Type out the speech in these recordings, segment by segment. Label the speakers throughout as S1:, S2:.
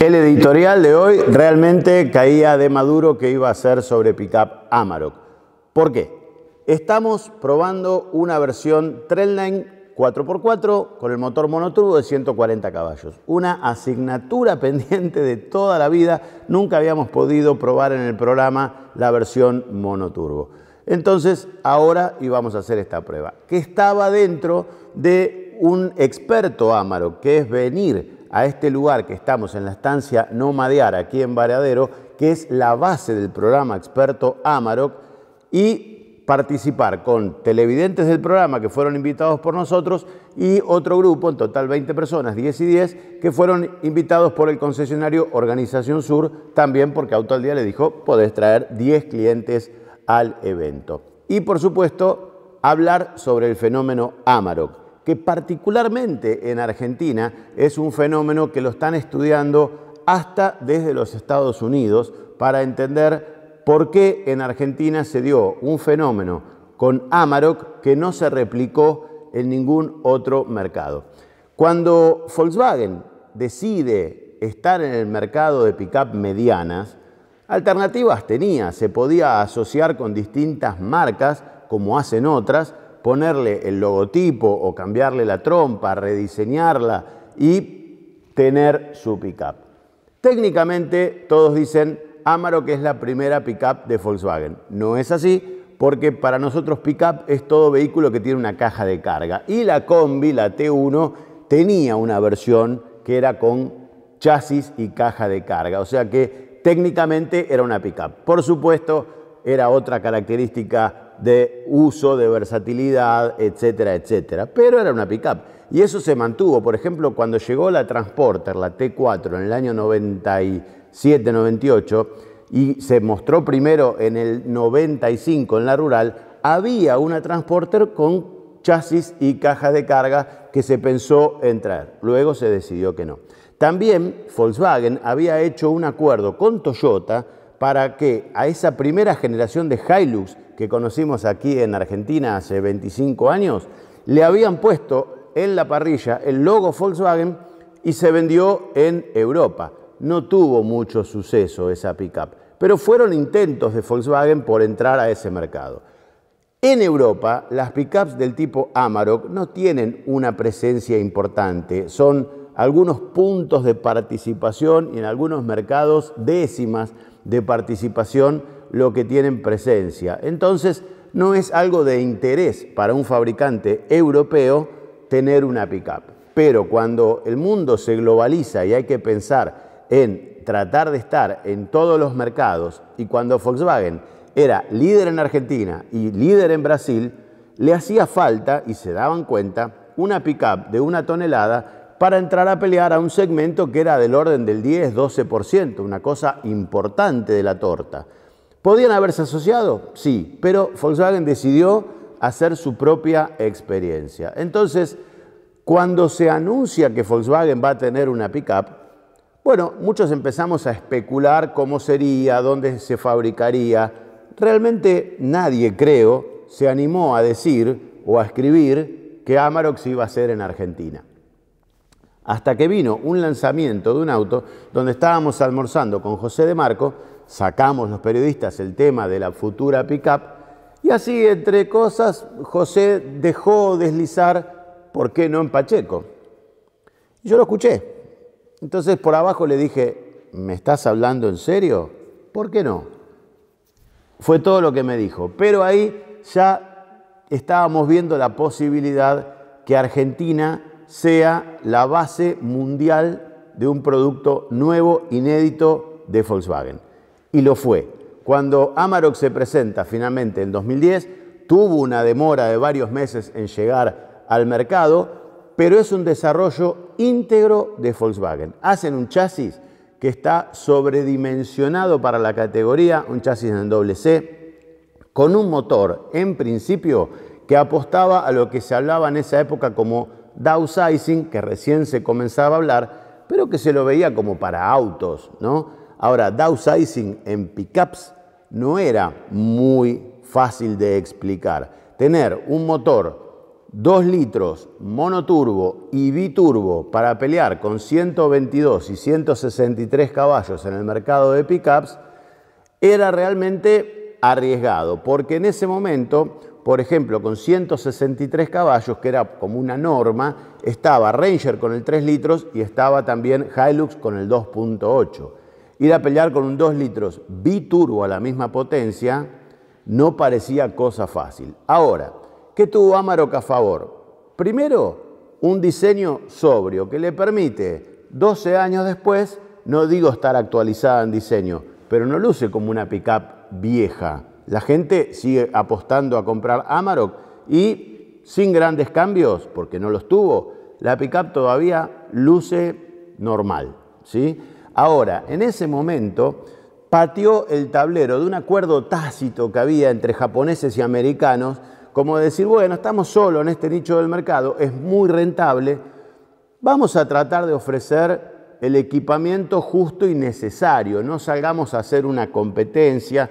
S1: El editorial de hoy realmente caía de Maduro que iba a ser sobre Pickup Amarok. ¿Por qué? Estamos probando una versión Trendline 4x4 con el motor monoturbo de 140 caballos. Una asignatura pendiente de toda la vida. Nunca habíamos podido probar en el programa la versión monoturbo. Entonces, ahora íbamos a hacer esta prueba, que estaba dentro de un experto Amarok, que es venir a este lugar que estamos en la estancia Nomadear, aquí en Varadero, que es la base del programa experto Amarok, y participar con televidentes del programa que fueron invitados por nosotros y otro grupo, en total 20 personas, 10 y 10, que fueron invitados por el concesionario Organización Sur, también porque Auto al día le dijo, podés traer 10 clientes al evento. Y por supuesto, hablar sobre el fenómeno Amarok que particularmente en Argentina es un fenómeno que lo están estudiando hasta desde los Estados Unidos para entender por qué en Argentina se dio un fenómeno con Amarok que no se replicó en ningún otro mercado. Cuando Volkswagen decide estar en el mercado de pickup medianas, alternativas tenía, se podía asociar con distintas marcas como hacen otras ponerle el logotipo o cambiarle la trompa, rediseñarla y tener su pickup. Técnicamente todos dicen Amaro que es la primera pickup de Volkswagen. No es así porque para nosotros pickup es todo vehículo que tiene una caja de carga y la combi, la T1, tenía una versión que era con chasis y caja de carga, o sea que técnicamente era una pickup. Por supuesto, era otra característica de uso, de versatilidad, etcétera, etcétera. Pero era una pickup. Y eso se mantuvo. Por ejemplo, cuando llegó la Transporter, la T4, en el año 97, 98, y se mostró primero en el 95 en la rural, había una Transporter con chasis y cajas de carga que se pensó en traer. Luego se decidió que no. También Volkswagen había hecho un acuerdo con Toyota para que a esa primera generación de Hilux que conocimos aquí en Argentina hace 25 años, le habían puesto en la parrilla el logo Volkswagen y se vendió en Europa. No tuvo mucho suceso esa pickup, pero fueron intentos de Volkswagen por entrar a ese mercado. En Europa, las pickups del tipo Amarok no tienen una presencia importante, son algunos puntos de participación y en algunos mercados décimas de participación lo que tienen presencia. Entonces, no es algo de interés para un fabricante europeo tener una pickup. Pero cuando el mundo se globaliza y hay que pensar en tratar de estar en todos los mercados y cuando Volkswagen era líder en Argentina y líder en Brasil, le hacía falta, y se daban cuenta, una pickup de una tonelada para entrar a pelear a un segmento que era del orden del 10-12%, una cosa importante de la torta. ¿Podían haberse asociado? Sí, pero Volkswagen decidió hacer su propia experiencia. Entonces, cuando se anuncia que Volkswagen va a tener una pickup, bueno, muchos empezamos a especular cómo sería, dónde se fabricaría. Realmente nadie, creo, se animó a decir o a escribir que Amarok se iba a hacer en Argentina hasta que vino un lanzamiento de un auto donde estábamos almorzando con José de Marco, sacamos los periodistas el tema de la futura pickup y así entre cosas José dejó deslizar por qué no en Pacheco. yo lo escuché. Entonces por abajo le dije, ¿me estás hablando en serio? ¿Por qué no? Fue todo lo que me dijo, pero ahí ya estábamos viendo la posibilidad que Argentina sea la base mundial de un producto nuevo, inédito de Volkswagen. Y lo fue. Cuando Amarok se presenta finalmente en 2010, tuvo una demora de varios meses en llegar al mercado, pero es un desarrollo íntegro de Volkswagen. Hacen un chasis que está sobredimensionado para la categoría, un chasis en doble C, con un motor, en principio, que apostaba a lo que se hablaba en esa época como downsizing, que recién se comenzaba a hablar, pero que se lo veía como para autos, ¿no? Ahora, downsizing en pickups no era muy fácil de explicar. Tener un motor 2 litros monoturbo y biturbo para pelear con 122 y 163 caballos en el mercado de pickups era realmente arriesgado, porque en ese momento por ejemplo, con 163 caballos, que era como una norma, estaba Ranger con el 3 litros y estaba también Hilux con el 2.8. Ir a pelear con un 2 litros biturbo a la misma potencia no parecía cosa fácil. Ahora, ¿qué tuvo Amarok a favor? Primero, un diseño sobrio que le permite, 12 años después, no digo estar actualizada en diseño, pero no luce como una pickup vieja la gente sigue apostando a comprar Amarok y sin grandes cambios, porque no los tuvo, la pickup todavía luce normal. ¿sí? Ahora, en ese momento, pateó el tablero de un acuerdo tácito que había entre japoneses y americanos, como decir, bueno, estamos solos en este nicho del mercado, es muy rentable, vamos a tratar de ofrecer el equipamiento justo y necesario, no salgamos a hacer una competencia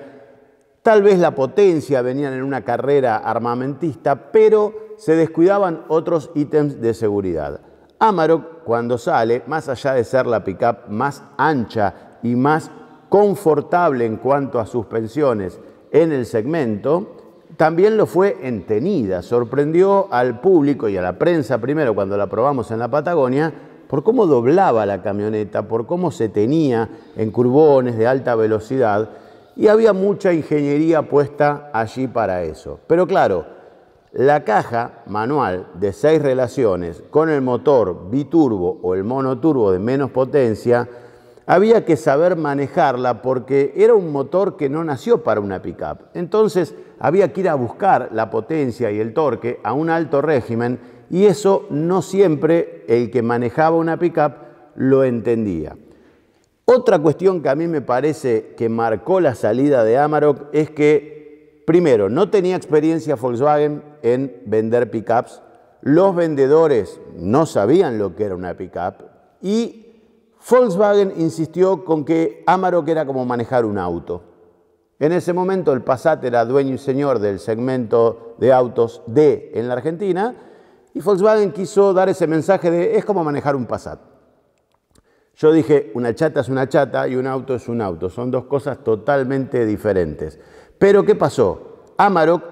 S1: Tal vez la potencia venían en una carrera armamentista, pero se descuidaban otros ítems de seguridad. Amarok, cuando sale, más allá de ser la pickup más ancha y más confortable en cuanto a suspensiones en el segmento, también lo fue en tenida. Sorprendió al público y a la prensa primero cuando la probamos en la Patagonia por cómo doblaba la camioneta, por cómo se tenía en curbones de alta velocidad y había mucha ingeniería puesta allí para eso. Pero claro, la caja manual de seis relaciones con el motor biturbo o el monoturbo de menos potencia, había que saber manejarla porque era un motor que no nació para una pickup. Entonces había que ir a buscar la potencia y el torque a un alto régimen y eso no siempre el que manejaba una pickup lo entendía. Otra cuestión que a mí me parece que marcó la salida de Amarok es que, primero, no tenía experiencia Volkswagen en vender pickups, los vendedores no sabían lo que era una pickup y Volkswagen insistió con que Amarok era como manejar un auto. En ese momento el Passat era dueño y señor del segmento de autos D en la Argentina y Volkswagen quiso dar ese mensaje de es como manejar un Passat. Yo dije, una chata es una chata y un auto es un auto. Son dos cosas totalmente diferentes. Pero ¿qué pasó? Amarok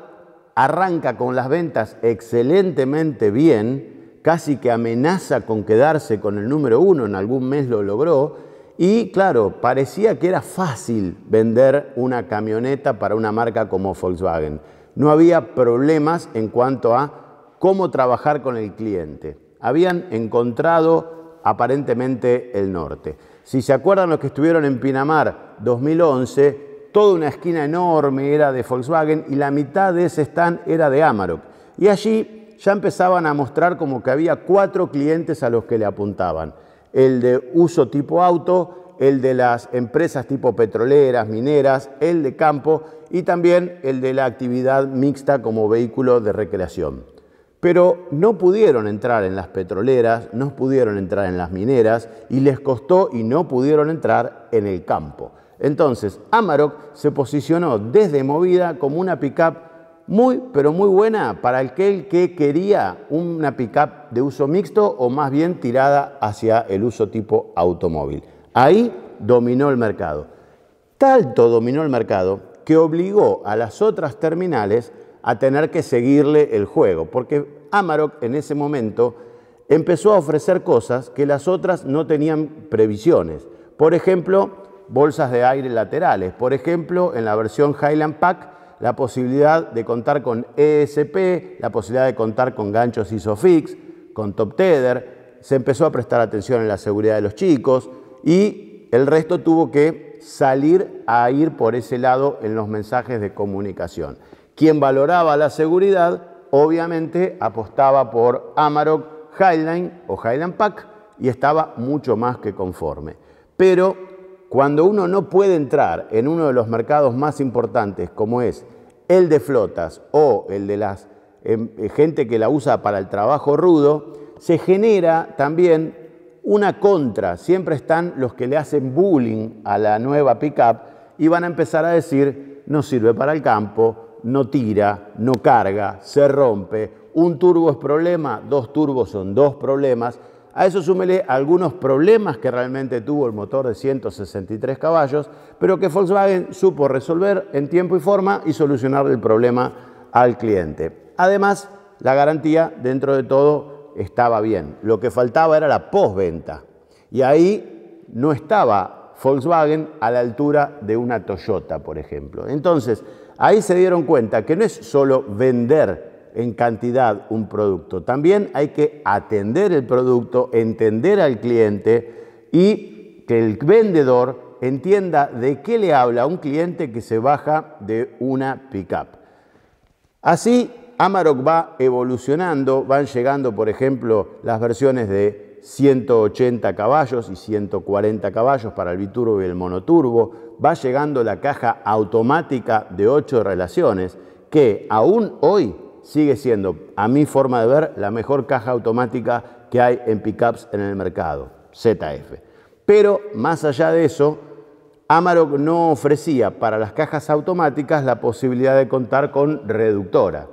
S1: arranca con las ventas excelentemente bien, casi que amenaza con quedarse con el número uno, en algún mes lo logró. Y claro, parecía que era fácil vender una camioneta para una marca como Volkswagen. No había problemas en cuanto a cómo trabajar con el cliente. Habían encontrado aparentemente el norte. Si se acuerdan los que estuvieron en Pinamar 2011, toda una esquina enorme era de Volkswagen y la mitad de ese stand era de Amarok. Y allí ya empezaban a mostrar como que había cuatro clientes a los que le apuntaban. El de uso tipo auto, el de las empresas tipo petroleras, mineras, el de campo y también el de la actividad mixta como vehículo de recreación pero no pudieron entrar en las petroleras, no pudieron entrar en las mineras y les costó y no pudieron entrar en el campo. Entonces, Amarok se posicionó desde Movida como una pickup muy, pero muy buena para aquel que quería una pickup de uso mixto o más bien tirada hacia el uso tipo automóvil. Ahí dominó el mercado. Tanto dominó el mercado que obligó a las otras terminales a tener que seguirle el juego, porque Amarok en ese momento empezó a ofrecer cosas que las otras no tenían previsiones. Por ejemplo, bolsas de aire laterales. Por ejemplo, en la versión Highland Pack, la posibilidad de contar con ESP, la posibilidad de contar con ganchos ISOFIX, con top tether. Se empezó a prestar atención en la seguridad de los chicos y el resto tuvo que salir a ir por ese lado en los mensajes de comunicación. Quien valoraba la seguridad, obviamente apostaba por Amarok, Highline o Highland Pack y estaba mucho más que conforme. Pero cuando uno no puede entrar en uno de los mercados más importantes como es el de flotas o el de las em, eh, gente que la usa para el trabajo rudo, se genera también una contra. Siempre están los que le hacen bullying a la nueva pickup y van a empezar a decir, no sirve para el campo, no tira, no carga, se rompe. Un turbo es problema, dos turbos son dos problemas. A eso súmele algunos problemas que realmente tuvo el motor de 163 caballos, pero que Volkswagen supo resolver en tiempo y forma y solucionar el problema al cliente. Además, la garantía dentro de todo estaba bien. Lo que faltaba era la postventa. Y ahí no estaba Volkswagen a la altura de una Toyota, por ejemplo. Entonces, ahí se dieron cuenta que no es solo vender en cantidad un producto, también hay que atender el producto, entender al cliente y que el vendedor entienda de qué le habla a un cliente que se baja de una pickup. Así, Amarok va evolucionando, van llegando, por ejemplo, las versiones de 180 caballos y 140 caballos para el biturbo y el monoturbo. Va llegando la caja automática de 8 relaciones que aún hoy sigue siendo, a mi forma de ver, la mejor caja automática que hay en pickups en el mercado, ZF. Pero más allá de eso, Amarok no ofrecía para las cajas automáticas la posibilidad de contar con reductora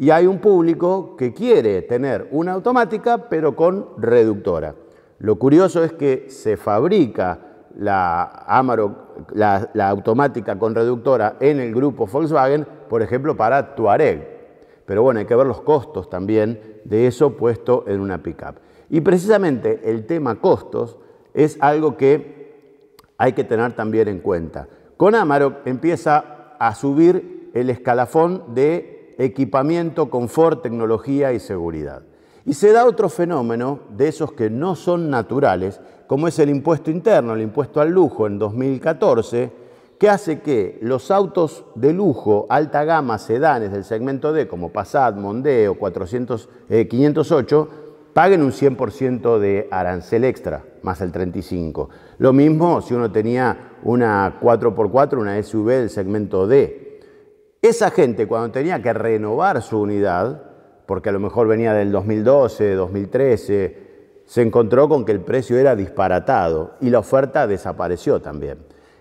S1: y hay un público que quiere tener una automática pero con reductora. Lo curioso es que se fabrica la Amarok, la, automática con reductora en el grupo Volkswagen, por ejemplo, para tuareg. Pero bueno, hay que ver los costos también de eso puesto en una pickup. Y precisamente el tema costos es algo que hay que tener también en cuenta. Con Amarok empieza a subir el escalafón de equipamiento, confort, tecnología y seguridad. Y se da otro fenómeno de esos que no son naturales, como es el impuesto interno, el impuesto al lujo en 2014, que hace que los autos de lujo, alta gama, sedanes del segmento D, como Passat, Mondeo, 400, 508, eh, paguen un 100% de arancel extra, más el 35%. Lo mismo si uno tenía una 4x4, una SUV del segmento D, esa gente cuando tenía que renovar su unidad, porque a lo mejor venía del 2012, 2013, se encontró con que el precio era disparatado y la oferta desapareció también.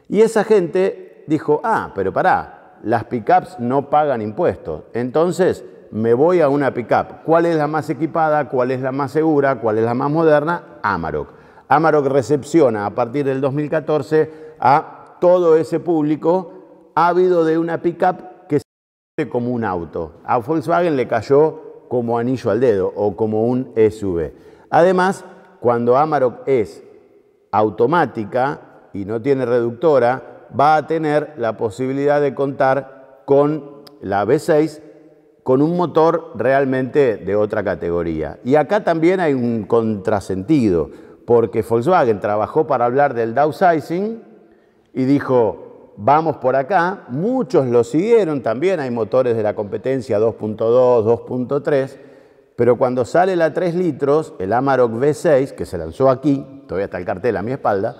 S1: Y esa gente dijo, ah, pero pará, las pickups no pagan impuestos, entonces me voy a una pickup. ¿Cuál es la más equipada? ¿Cuál es la más segura? ¿Cuál es la más moderna? Amarok. Amarok recepciona a partir del 2014 a todo ese público ávido de una pickup como un auto. A Volkswagen le cayó como anillo al dedo o como un SUV. Además, cuando Amarok es automática y no tiene reductora, va a tener la posibilidad de contar con la V6 con un motor realmente de otra categoría. Y acá también hay un contrasentido, porque Volkswagen trabajó para hablar del downsizing y dijo, vamos por acá, muchos lo siguieron, también hay motores de la competencia 2.2, 2.3, pero cuando sale la 3 litros, el Amarok V6, que se lanzó aquí, todavía está el cartel a mi espalda,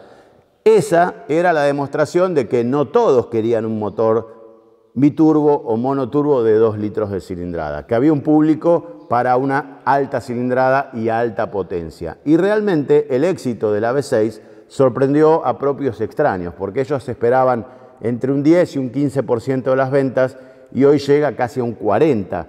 S1: esa era la demostración de que no todos querían un motor biturbo o monoturbo de 2 litros de cilindrada, que había un público para una alta cilindrada y alta potencia. Y realmente el éxito de la v 6 sorprendió a propios extraños, porque ellos esperaban entre un 10 y un 15% de las ventas y hoy llega casi a un 40%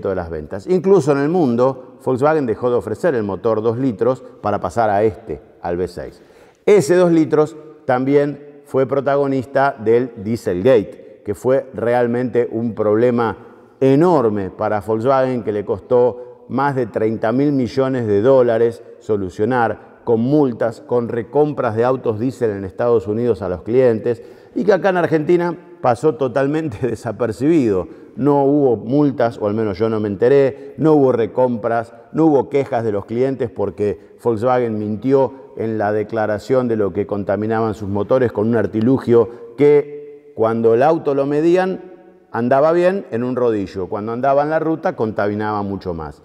S1: de las ventas. Incluso en el mundo, Volkswagen dejó de ofrecer el motor 2 litros para pasar a este, al b 6 Ese 2 litros también fue protagonista del Dieselgate, que fue realmente un problema enorme para Volkswagen que le costó más de 30 mil millones de dólares solucionar con multas, con recompras de autos diésel en Estados Unidos a los clientes, y que acá en Argentina pasó totalmente desapercibido. No hubo multas, o al menos yo no me enteré, no hubo recompras, no hubo quejas de los clientes porque Volkswagen mintió en la declaración de lo que contaminaban sus motores con un artilugio que cuando el auto lo medían andaba bien en un rodillo, cuando andaba en la ruta contaminaba mucho más.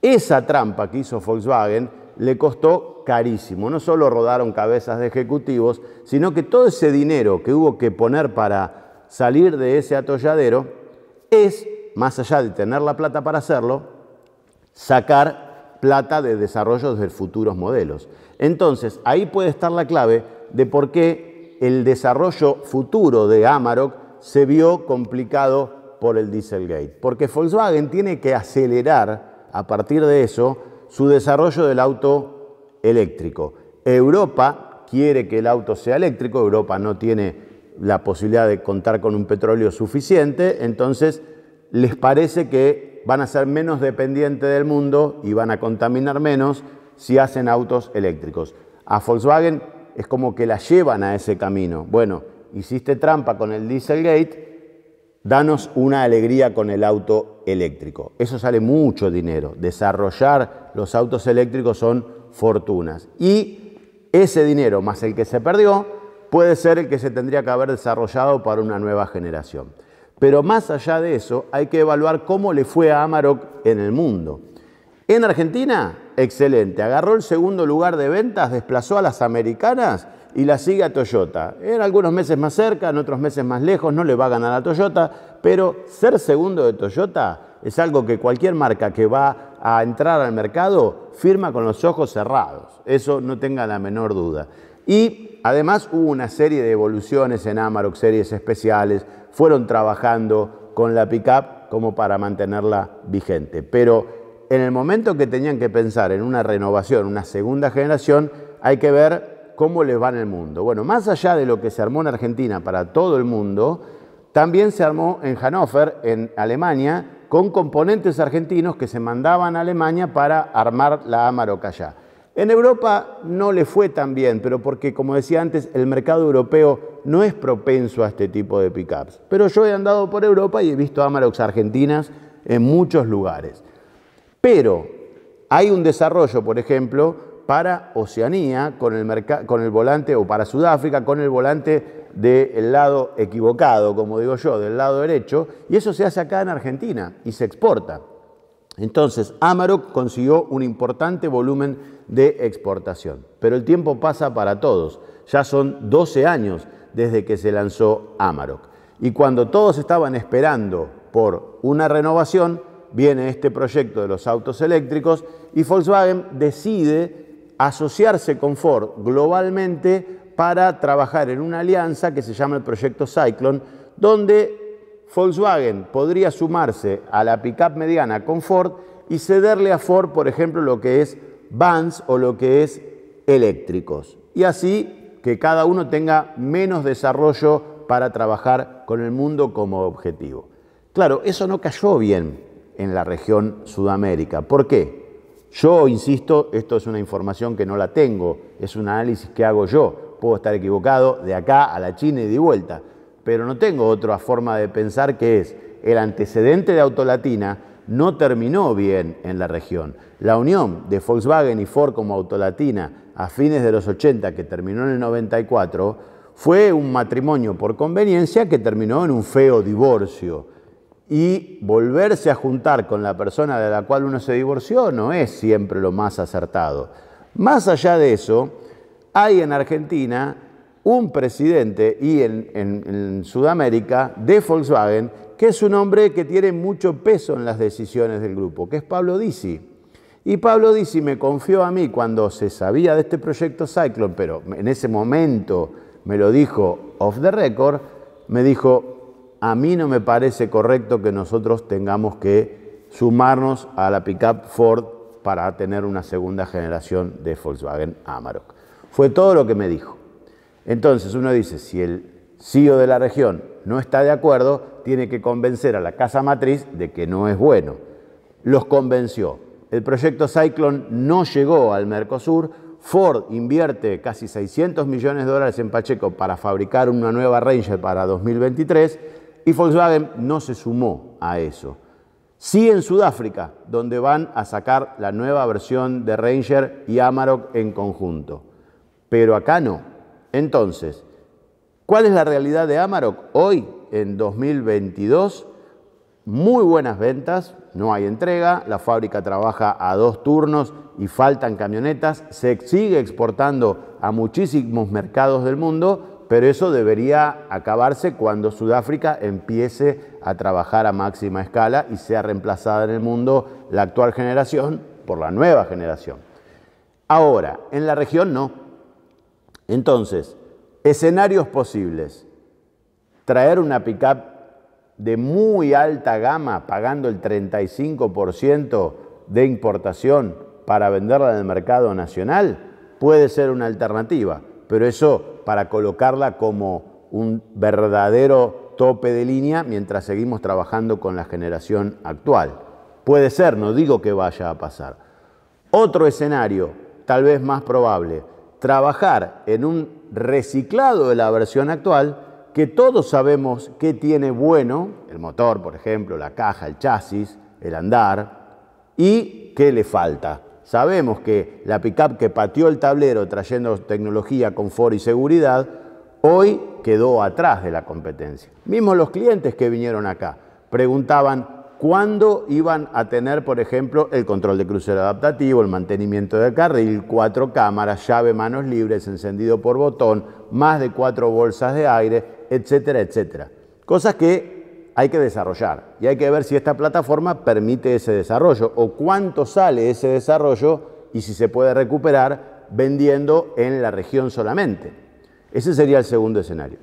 S1: Esa trampa que hizo Volkswagen le costó carísimo. No solo rodaron cabezas de ejecutivos, sino que todo ese dinero que hubo que poner para salir de ese atolladero es, más allá de tener la plata para hacerlo, sacar plata de desarrollos de futuros modelos. Entonces, ahí puede estar la clave de por qué el desarrollo futuro de Amarok se vio complicado por el Dieselgate. Porque Volkswagen tiene que acelerar a partir de eso su desarrollo del auto eléctrico. Europa quiere que el auto sea eléctrico, Europa no tiene la posibilidad de contar con un petróleo suficiente, entonces les parece que van a ser menos dependientes del mundo y van a contaminar menos si hacen autos eléctricos. A Volkswagen es como que la llevan a ese camino. Bueno, hiciste trampa con el Dieselgate, danos una alegría con el auto eléctrico. Eso sale mucho dinero. Desarrollar los autos eléctricos son fortunas. Y ese dinero más el que se perdió puede ser el que se tendría que haber desarrollado para una nueva generación. Pero más allá de eso, hay que evaluar cómo le fue a Amarok en el mundo. En Argentina, excelente. Agarró el segundo lugar de ventas, desplazó a las americanas y la sigue a Toyota. En algunos meses más cerca, en otros meses más lejos, no le va a ganar a Toyota, pero ser segundo de Toyota es algo que cualquier marca que va a entrar al mercado firma con los ojos cerrados. Eso no tenga la menor duda. Y además hubo una serie de evoluciones en Amarok, series especiales, fueron trabajando con la pickup como para mantenerla vigente. Pero en el momento que tenían que pensar en una renovación, una segunda generación, hay que ver cómo les va en el mundo. Bueno, más allá de lo que se armó en Argentina para todo el mundo, también se armó en Hannover, en Alemania, con componentes argentinos que se mandaban a Alemania para armar la Amarok allá. En Europa no le fue tan bien, pero porque, como decía antes, el mercado europeo no es propenso a este tipo de pickups. Pero yo he andado por Europa y he visto Amaroks argentinas en muchos lugares. Pero hay un desarrollo, por ejemplo, para Oceanía con el, volante, o para Sudáfrica con el volante del lado equivocado, como digo yo, del lado derecho, y eso se hace acá en Argentina y se exporta. Entonces, Amarok consiguió un importante volumen de exportación, pero el tiempo pasa para todos, ya son 12 años desde que se lanzó Amarok, y cuando todos estaban esperando por una renovación, viene este proyecto de los autos eléctricos y Volkswagen decide asociarse con Ford globalmente para trabajar en una alianza que se llama el proyecto Cyclone, donde Volkswagen podría sumarse a la pickup mediana con Ford y cederle a Ford, por ejemplo, lo que es vans o lo que es eléctricos. Y así que cada uno tenga menos desarrollo para trabajar con el mundo como objetivo. Claro, eso no cayó bien en la región Sudamérica. ¿Por qué? Yo, insisto, esto es una información que no la tengo, es un análisis que hago yo. Puedo estar equivocado de acá a la China y de vuelta, pero no tengo otra forma de pensar que es el antecedente de Autolatina no terminó bien en la región. La unión de Volkswagen y Ford como Autolatina a fines de los 80, que terminó en el 94, fue un matrimonio por conveniencia que terminó en un feo divorcio y volverse a juntar con la persona de la cual uno se divorció no es siempre lo más acertado. Más allá de eso, hay en Argentina un presidente y en, Sudamérica de Volkswagen, que es un hombre que tiene mucho peso en las decisiones del grupo, que es Pablo Dizzi. Y Pablo Dizzi me confió a mí cuando se sabía de este proyecto Cyclone, pero en ese momento me lo dijo off the record, me dijo, a mí no me parece correcto que nosotros tengamos que sumarnos a la pickup Ford para tener una segunda generación de Volkswagen Amarok. Fue todo lo que me dijo. Entonces uno dice, si el CEO de la región no está de acuerdo, tiene que convencer a la casa matriz de que no es bueno. Los convenció. El proyecto Cyclone no llegó al Mercosur. Ford invierte casi 600 millones de dólares en Pacheco para fabricar una nueva Ranger para 2023 y Volkswagen no se sumó a eso. Sí en Sudáfrica, donde van a sacar la nueva versión de Ranger y Amarok en conjunto. Pero acá no. Entonces, ¿cuál es la realidad de Amarok hoy, en 2022? Muy buenas ventas, no hay entrega, la fábrica trabaja a dos turnos y faltan camionetas, se sigue exportando a muchísimos mercados del mundo pero eso debería acabarse cuando Sudáfrica empiece a trabajar a máxima escala y sea reemplazada en el mundo la actual generación por la nueva generación. Ahora, en la región no. Entonces, escenarios posibles. Traer una pickup de muy alta gama pagando el 35% de importación para venderla en el mercado nacional puede ser una alternativa, pero eso para colocarla como un verdadero tope de línea mientras seguimos trabajando con la generación actual. Puede ser, no digo que vaya a pasar. Otro escenario, tal vez más probable, trabajar en un reciclado de la versión actual que todos sabemos que tiene bueno, el motor, por ejemplo, la caja, el chasis, el andar, y qué le falta. Sabemos que la pickup que pateó el tablero trayendo tecnología, confort y seguridad, hoy quedó atrás de la competencia. Mismos los clientes que vinieron acá preguntaban cuándo iban a tener, por ejemplo, el control de crucero adaptativo, el mantenimiento de carril, cuatro cámaras, llave manos libres, encendido por botón, más de cuatro bolsas de aire, etcétera, etcétera. Cosas que hay que desarrollar y hay que ver si esta plataforma permite ese desarrollo o cuánto sale ese desarrollo y si se puede recuperar vendiendo en la región solamente. Ese sería el segundo escenario.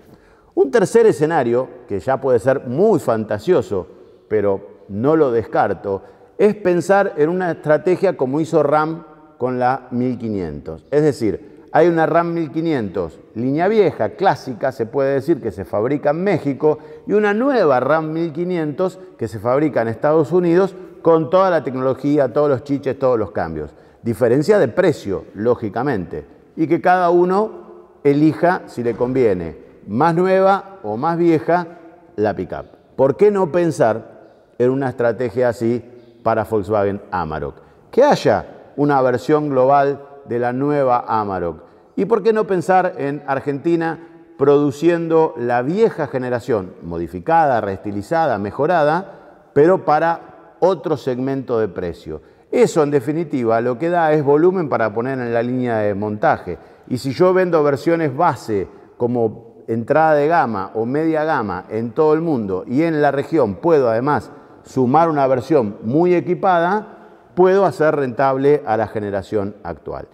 S1: Un tercer escenario, que ya puede ser muy fantasioso, pero no lo descarto, es pensar en una estrategia como hizo RAM con la 1500. Es decir, hay una RAM 1500, línea vieja, clásica, se puede decir que se fabrica en México, y una nueva RAM 1500 que se fabrica en Estados Unidos con toda la tecnología, todos los chiches, todos los cambios. Diferencia de precio, lógicamente, y que cada uno elija si le conviene más nueva o más vieja la pickup. ¿Por qué no pensar en una estrategia así para Volkswagen Amarok? Que haya una versión global de la nueva Amarok. ¿Y por qué no pensar en Argentina produciendo la vieja generación, modificada, reestilizada, mejorada, pero para otro segmento de precio? Eso en definitiva lo que da es volumen para poner en la línea de montaje. Y si yo vendo versiones base como entrada de gama o media gama en todo el mundo y en la región puedo además sumar una versión muy equipada, puedo hacer rentable a la generación actual.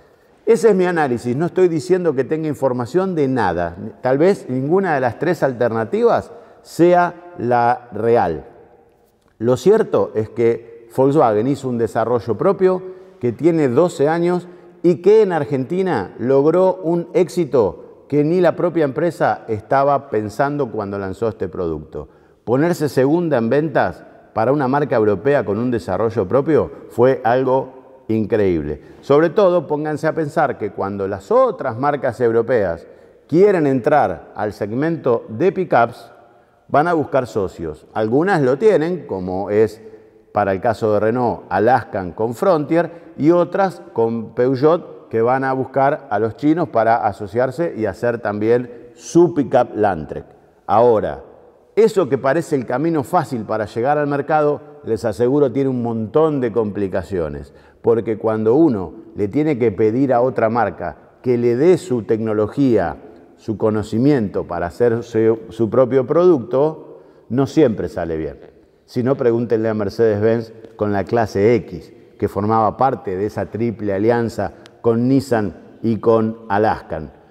S1: Ese es mi análisis, no estoy diciendo que tenga información de nada. Tal vez ninguna de las tres alternativas sea la real. Lo cierto es que Volkswagen hizo un desarrollo propio que tiene 12 años y que en Argentina logró un éxito que ni la propia empresa estaba pensando cuando lanzó este producto. Ponerse segunda en ventas para una marca europea con un desarrollo propio fue algo increíble. Sobre todo, pónganse a pensar que cuando las otras marcas europeas quieren entrar al segmento de pickups, van a buscar socios. Algunas lo tienen, como es para el caso de Renault, Alaskan con Frontier, y otras con Peugeot, que van a buscar a los chinos para asociarse y hacer también su pickup Landtrek. Ahora, eso que parece el camino fácil para llegar al mercado, les aseguro tiene un montón de complicaciones, porque cuando uno le tiene que pedir a otra marca que le dé su tecnología, su conocimiento para hacer su, propio producto, no siempre sale bien. Si no, pregúntenle a Mercedes-Benz con la clase X, que formaba parte de esa triple alianza con Nissan y con Alaskan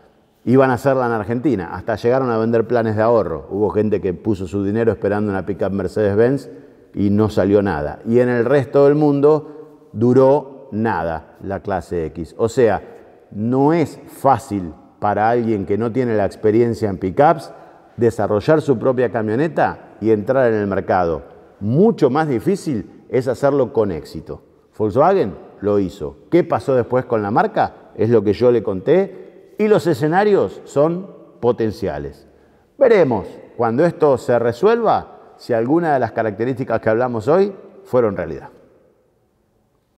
S1: iban a hacerla en Argentina. Hasta llegaron a vender planes de ahorro. Hubo gente que puso su dinero esperando una pickup Mercedes-Benz y no salió nada. Y en el resto del mundo duró nada la clase X. O sea, no es fácil para alguien que no tiene la experiencia en pickups desarrollar su propia camioneta y entrar en el mercado. Mucho más difícil es hacerlo con éxito. Volkswagen lo hizo. ¿Qué pasó después con la marca? Es lo que yo le conté y los escenarios son potenciales. Veremos cuando esto se resuelva si alguna de las características que hablamos hoy fueron realidad.